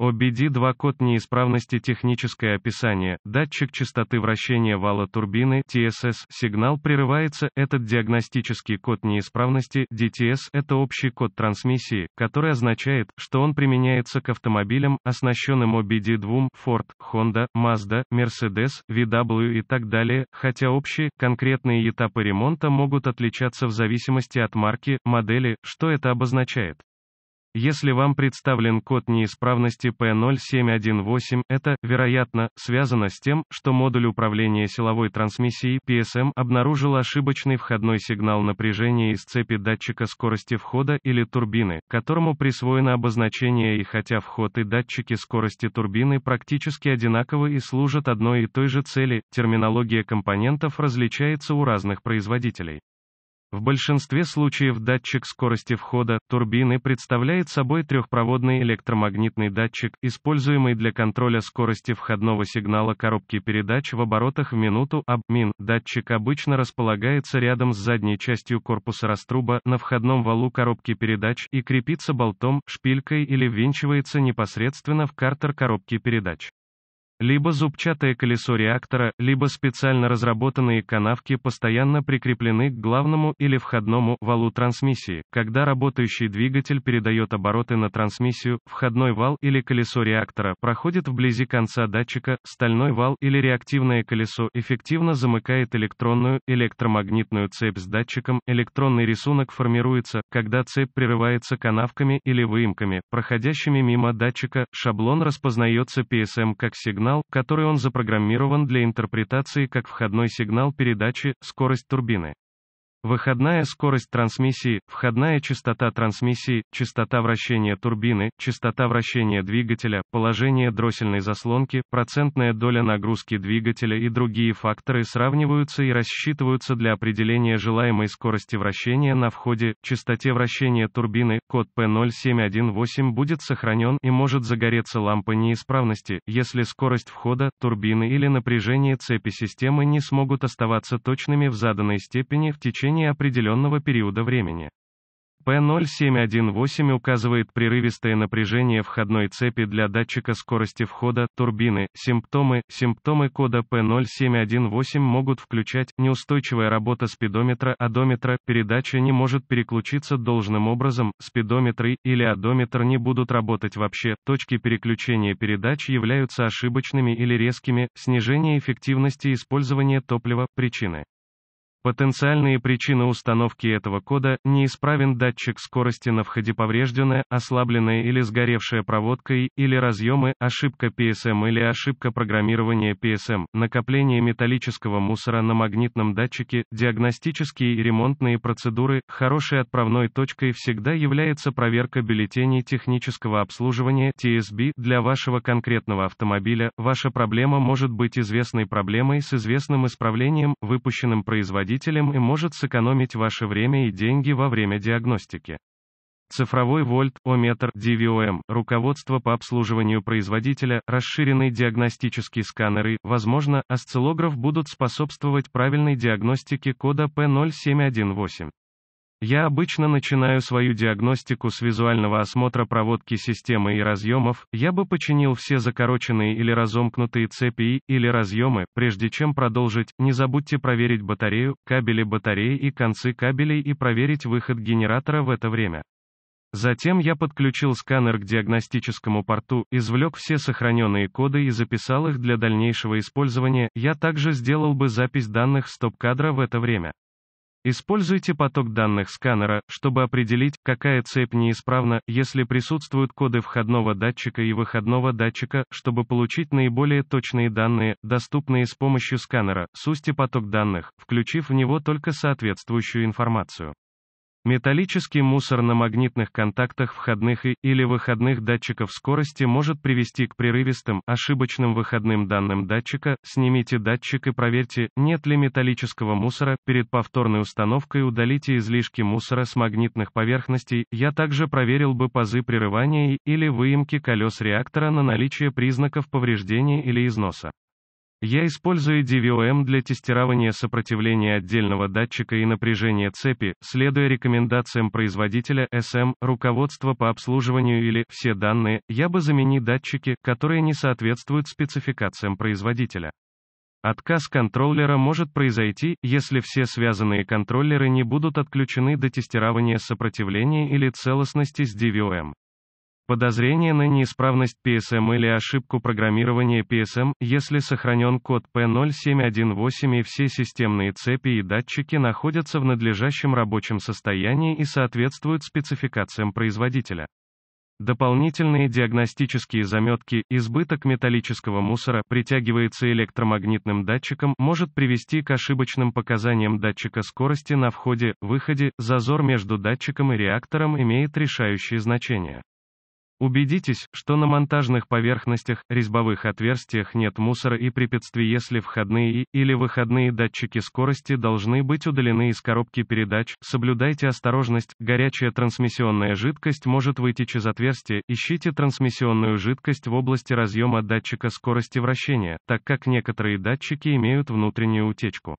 OBD2 код неисправности техническое описание, датчик частоты вращения вала турбины TSS, сигнал прерывается, этот диагностический код неисправности DTS это общий код трансмиссии, который означает, что он применяется к автомобилям, оснащенным OBD2, Ford, Honda, Mazda, Mercedes, VW и так далее, хотя общие, конкретные этапы ремонта могут отличаться в зависимости от марки, модели, что это обозначает. Если вам представлен код неисправности P0718, это, вероятно, связано с тем, что модуль управления силовой трансмиссией PSM обнаружил ошибочный входной сигнал напряжения из цепи датчика скорости входа или турбины, которому присвоено обозначение и хотя вход и датчики скорости турбины практически одинаковы и служат одной и той же цели, терминология компонентов различается у разных производителей. В большинстве случаев датчик скорости входа турбины представляет собой трехпроводный электромагнитный датчик, используемый для контроля скорости входного сигнала коробки передач в оборотах в минуту об а, мин Датчик обычно располагается рядом с задней частью корпуса раструба на входном валу коробки передач и крепится болтом, шпилькой или ввинчивается непосредственно в картер коробки передач. Либо зубчатое колесо реактора, либо специально разработанные канавки постоянно прикреплены к главному или входному валу трансмиссии. Когда работающий двигатель передает обороты на трансмиссию, входной вал или колесо реактора проходит вблизи конца датчика, стальной вал или реактивное колесо эффективно замыкает электронную, электромагнитную цепь с датчиком, электронный рисунок формируется, когда цепь прерывается канавками или выемками, проходящими мимо датчика, шаблон распознается PSM как сигнал, сигнал, который он запрограммирован для интерпретации как входной сигнал передачи, скорость турбины. Выходная скорость трансмиссии, входная частота трансмиссии, частота вращения турбины, частота вращения двигателя, положение дроссельной заслонки, процентная доля нагрузки двигателя и другие факторы сравниваются и рассчитываются для определения желаемой скорости вращения на входе, частоте вращения турбины, код P0718 будет сохранен и может загореться лампа неисправности, если скорость входа, турбины или напряжение цепи системы не смогут оставаться точными в заданной степени в течение течение определенного периода времени. P0718 указывает прерывистое напряжение входной цепи для датчика скорости входа, турбины, симптомы, симптомы кода P0718 могут включать неустойчивая работа спидометра, одометра, передача не может переключиться должным образом, спидометры или одометр не будут работать вообще, точки переключения передач являются ошибочными или резкими, снижение эффективности использования топлива, причины. Потенциальные причины установки этого кода – неисправен датчик скорости на входе поврежденная, ослабленная или сгоревшая проводкой, или разъемы, ошибка PSM или ошибка программирования PSM, накопление металлического мусора на магнитном датчике, диагностические и ремонтные процедуры. Хорошей отправной точкой всегда является проверка бюллетеней технического обслуживания TSB для вашего конкретного автомобиля. Ваша проблема может быть известной проблемой с известным исправлением, выпущенным производителем руководителем и может сэкономить ваше время и деньги во время диагностики. Цифровой вольт, ометр, DVOM, руководство по обслуживанию производителя, расширенный диагностический сканер и, возможно, осциллограф будут способствовать правильной диагностике кода P0718. Я обычно начинаю свою диагностику с визуального осмотра проводки системы и разъемов, я бы починил все закороченные или разомкнутые цепи и, или разъемы, прежде чем продолжить, не забудьте проверить батарею, кабели батареи и концы кабелей и проверить выход генератора в это время. Затем я подключил сканер к диагностическому порту, извлек все сохраненные коды и записал их для дальнейшего использования, я также сделал бы запись данных стоп-кадра в это время. Используйте поток данных сканера, чтобы определить, какая цепь неисправна, если присутствуют коды входного датчика и выходного датчика, чтобы получить наиболее точные данные, доступные с помощью сканера. Сусьте поток данных, включив в него только соответствующую информацию. Металлический мусор на магнитных контактах входных и или выходных датчиков скорости может привести к прерывистым, ошибочным выходным данным датчика, снимите датчик и проверьте, нет ли металлического мусора, перед повторной установкой удалите излишки мусора с магнитных поверхностей, я также проверил бы пазы прерывания и или выемки колес реактора на наличие признаков повреждения или износа. Я использую DVOM для тестирования сопротивления отдельного датчика и напряжения цепи, следуя рекомендациям производителя SM, руководство по обслуживанию или «все данные», я бы заменил датчики, которые не соответствуют спецификациям производителя. Отказ контроллера может произойти, если все связанные контроллеры не будут отключены до тестирования сопротивления или целостности с DVOM. Подозрение на неисправность PSM или ошибку программирования PSM, если сохранен код P0718 и все системные цепи и датчики находятся в надлежащем рабочем состоянии и соответствуют спецификациям производителя. Дополнительные диагностические заметки, избыток металлического мусора, притягивается электромагнитным датчиком, может привести к ошибочным показаниям датчика скорости на входе, выходе, зазор между датчиком и реактором имеет решающее значение. Убедитесь, что на монтажных поверхностях, резьбовых отверстиях нет мусора и препятствий если входные и или выходные датчики скорости должны быть удалены из коробки передач, соблюдайте осторожность, горячая трансмиссионная жидкость может вытечь из отверстия, ищите трансмиссионную жидкость в области разъема датчика скорости вращения, так как некоторые датчики имеют внутреннюю утечку.